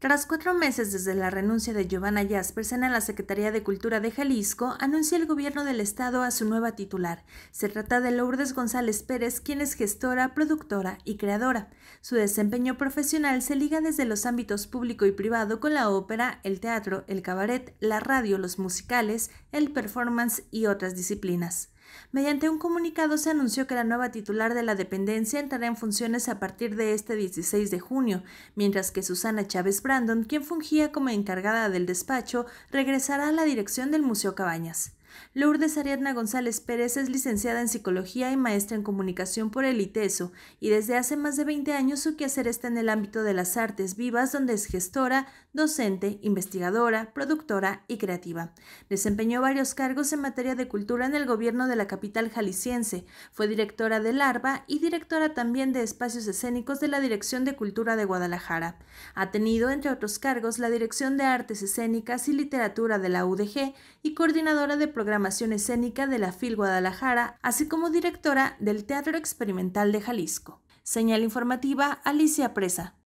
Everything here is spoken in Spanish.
Tras cuatro meses desde la renuncia de Giovanna Jaspersen en la Secretaría de Cultura de Jalisco, anuncia el gobierno del estado a su nueva titular. Se trata de Lourdes González Pérez, quien es gestora, productora y creadora. Su desempeño profesional se liga desde los ámbitos público y privado con la ópera, el teatro, el cabaret, la radio, los musicales, el performance y otras disciplinas. Mediante un comunicado se anunció que la nueva titular de la dependencia entrará en funciones a partir de este 16 de junio, mientras que Susana Chávez Brandon, quien fungía como encargada del despacho, regresará a la dirección del Museo Cabañas. Lourdes Ariadna González Pérez es licenciada en Psicología y maestra en Comunicación por el ITESO, y desde hace más de 20 años su quehacer está en el ámbito de las artes vivas, donde es gestora, docente, investigadora, productora y creativa. Desempeñó varios cargos en materia de cultura en el gobierno de la capital jalisciense, fue directora del Larva y directora también de espacios escénicos de la Dirección de Cultura de Guadalajara. Ha tenido, entre otros cargos, la Dirección de Artes Escénicas y Literatura de la UDG y coordinadora de Programación Escénica de la FIL Guadalajara, así como directora del Teatro Experimental de Jalisco. Señal informativa Alicia Presa.